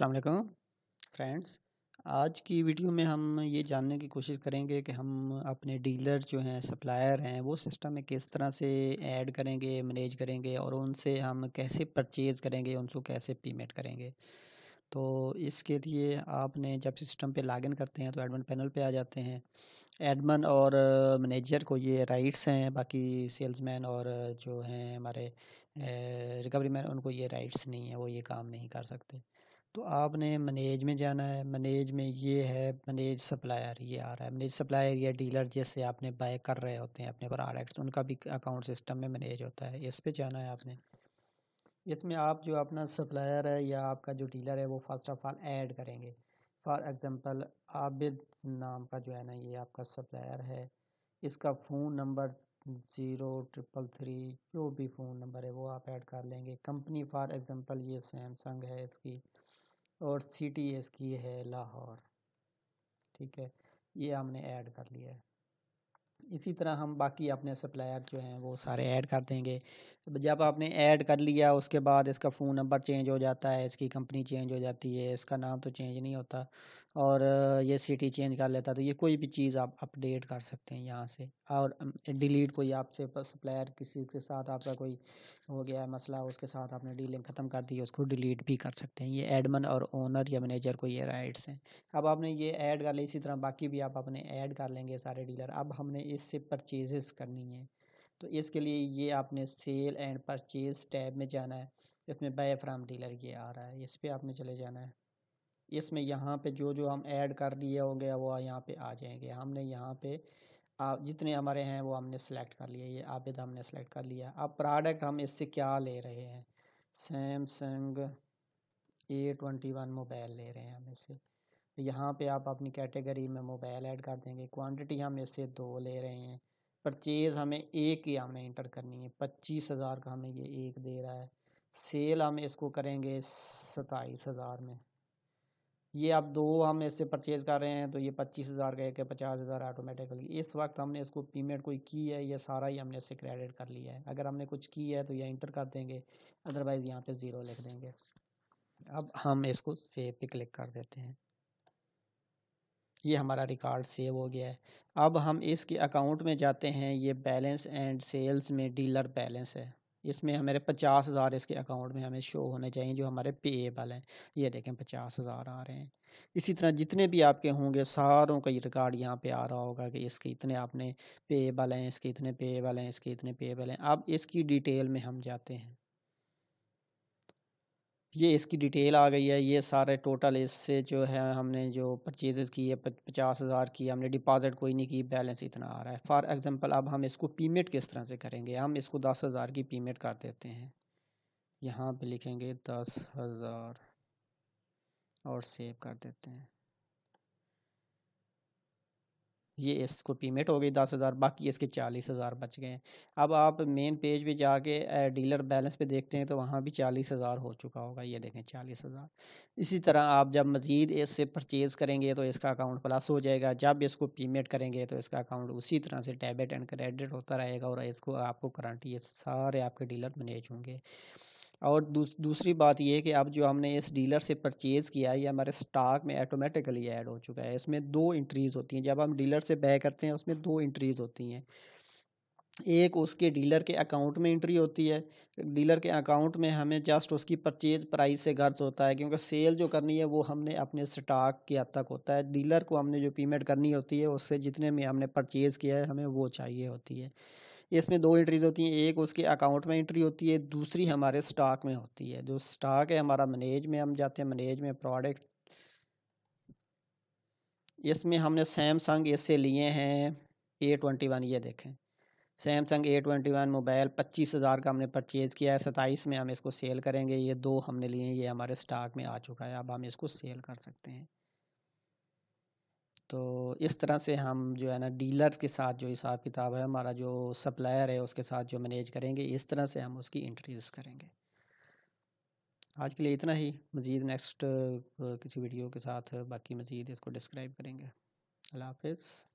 अलैक्म friends आज की video में हम ये जानने की कोशिश करेंगे कि हम अपने डीलर जो हैं सप्लायर हैं वो सिस्टम में किस तरह से ऐड करेंगे मैनेज करेंगे और उनसे हम कैसे परचेज़ करेंगे उनको कैसे पेमेंट करेंगे तो इसके लिए आपने जब सिस्टम पे लॉगिन करते हैं तो एडमिन पैनल पे आ जाते हैं एडमिन और मैनेजर को ये राइट्स हैं बाकी सेल्समैन और जो हैं हमारे रिकवरी मैन उनको ये राइट्स नहीं है वो ये काम नहीं कर सकते तो आपने मनेज में जाना है मनेज में ये है मनेज सप्लायर ये आ रहा है मनेज सप्लायर या डीलर जैसे आपने बाय कर रहे होते हैं अपने प्रोडक्ट्स उनका भी अकाउंट सिस्टम में मैनेज होता है इस पर जाना है आपने इसमें आप जो अपना सप्लायर है या आपका जो डीलर है वो फर्स्ट ऑफ ऑल ऐड करेंगे फॉर एग्ज़ाम्पल आबिद नाम का जो है ना ये आपका सप्लायर है इसका phone number zero triple three जो भी फ़ोन नंबर है वो आप ऐड कर लेंगे कंपनी फॉर एग्ज़ाम्पल ये सैमसंग है इसकी और सिटी इसकी है लाहौर ठीक है ये हमने ऐड कर लिया है इसी तरह हम बाकी अपने सप्लायर जो हैं वो सारे ऐड कर देंगे जब आपने ऐड कर लिया उसके बाद इसका फ़ोन नंबर चेंज हो जाता है इसकी कंपनी चेंज हो जाती है इसका नाम तो चेंज नहीं होता और ये सिटी चेंज कर लेता है तो ये कोई भी चीज़ आप अपडेट कर सकते हैं यहाँ से और डिलीट कोई आपसे सप्लायर किसी के साथ आपका कोई हो गया मसला उसके साथ आपने डीलिंग ख़त्म कर दी है उसको डिलीट भी कर सकते हैं ये एडमन और ओनर या मैनेजर को ये राइट्स हैं अब आपने ये ऐड कर लिया इसी तरह बाकी भी आप अपने ऐड कर लेंगे सारे डीलर अब हमने इससे परचेजेस करनी है तो इसके लिए ये आपने सेल एंड परचेज टैब में जाना है इसमें बाय फ्राम डीलर ये आ रहा है इस पर आपने चले जाना है इसमें यहाँ पे जो जो हम ऐड कर लिए होंगे वो यहाँ पे आ जाएंगे हमने यहाँ पे जितने हमारे हैं वो हमने सेलेक्ट कर लिए ये आबिद हमने सेलेक्ट कर लिया अब प्रोडक्ट हम इससे क्या ले रहे हैं Samsung A twenty one mobile ले रहे हैं हम इससे तो यहाँ पे आप अपनी कैटेगरी में मोबाइल ऐड कर देंगे क्वांटिटी हम इससे दो ले रहे हैं परचेज़ हमें एक ही हमने इंटर करनी है पच्चीस हज़ार का हमें ये एक दे रहा है सेल हम इसको करेंगे सताईस हज़ार में ये आप दो हम इससे परचेज़ कर रहे हैं तो ये पच्चीस हज़ार का एक है पचास हज़ार ऑटोमेटिकली इस वक्त हमने इसको पेमेंट कोई की है ये सारा ही हमने इससे क्रेडिट कर लिया है अगर हमने कुछ की है तो ये इंटर कर देंगे अदरवाइज़ यहाँ पे ज़ीरो लिख देंगे अब हम इसको सेव पे क्लिक कर देते हैं ये हमारा रिकॉर्ड सेव हो गया है अब हम इसके अकाउंट में जाते हैं ये बैलेंस एंड सेल्स में डीलर बैलेंस है इसमें हमारे पचास हज़ार इसके अकाउंट में हमें शो होने चाहिए जो हमारे पेएबल हैं ये देखें पचास हज़ार आ रहे हैं इसी तरह जितने भी आपके होंगे सारों का ये रिकॉर्ड यहाँ पे आ रहा होगा कि इसके इतने आपने पेएबल हैं इसके इतने पेएबल हैं इसके इतने पेएबल हैं अब इसकी डिटेल में हम जाते हैं ये इसकी डिटेल आ गई है ये सारे टोटल इससे जो है हमने जो परचेजेस की है पचास हज़ार की हमने डिपॉजिट कोई नहीं की बैलेंस इतना आ रहा है फॉर एग्जांपल अब हम इसको पेमेंट किस तरह से करेंगे हम इसको दस हज़ार की पेमेंट कर देते हैं यहाँ पे लिखेंगे दस हज़ार और सेव कर देते हैं ये इसको पेमेंट हो गई दस हज़ार बाकी इसके चालीस हज़ार बच गए हैं अब आप मेन पेज पे जाके डीलर बैलेंस पे देखते हैं तो वहाँ भी चालीस हज़ार हो चुका होगा ये देखें चालीस हज़ार इसी तरह आप जब मज़ीद इससे परचेज़ करेंगे तो इसका अकाउंट प्लस हो जाएगा जब इसको पेमेंट करेंगे तो इसका अकाउंट उसी तरह से डेबिट एंड क्रेडिट होता रहेगा और इसको आपको करंट ये सारे आपके डीलर मैनेज होंगे और दूस, दूसरी बात यह है कि अब जो हमने इस डीलर से परचेज़ किया है ये हमारे स्टॉक में ऑटोमेटिकली ऐड हो चुका है इसमें दो इंट्रीज़ होती हैं जब हम डीलर से बाय करते हैं उसमें दो इंट्रीज़ होती हैं एक उसके डीलर के अकाउंट में इंट्री होती है डीलर के अकाउंट में हमें जस्ट उसकी परचेज प्राइस से गर्ज होता है क्योंकि सेल जो करनी है वो हमने अपने स्टॉक के हद तक होता है डीलर को हमने जो पेमेंट करनी होती है उससे जितने में हमने परचेज़ किया है हमें वो चाहिए होती है इसमें दो एंट्रीज होती हैं एक उसके अकाउंट में एंट्री होती है दूसरी हमारे स्टॉक में होती है जो स्टॉक है हमारा मैनेज में हम जाते हैं मैनेज में प्रोडक्ट इसमें हमने सैमसंग इससे लिए हैं ए ट्वेंटी वन ये देखें Samsung A twenty one mobile पच्चीस हज़ार का हमने परचेज़ किया है सताईस में हम इसको सेल करेंगे ये दो हमने लिए हैं ये हमारे स्टॉक में आ चुका है अब हम इसको सेल कर सकते हैं तो इस तरह से हम जो है ना डीलर के साथ जो हिसाब किताब है हमारा जो सप्लायर है उसके साथ जो मैनेज करेंगे इस तरह से हम उसकी इंट्रीज करेंगे आज के लिए इतना ही मज़ीद नेक्स्ट किसी वीडियो के साथ बाकी मज़ीद इसको डिस्क्राइब करेंगे अल्लाह हाफिज़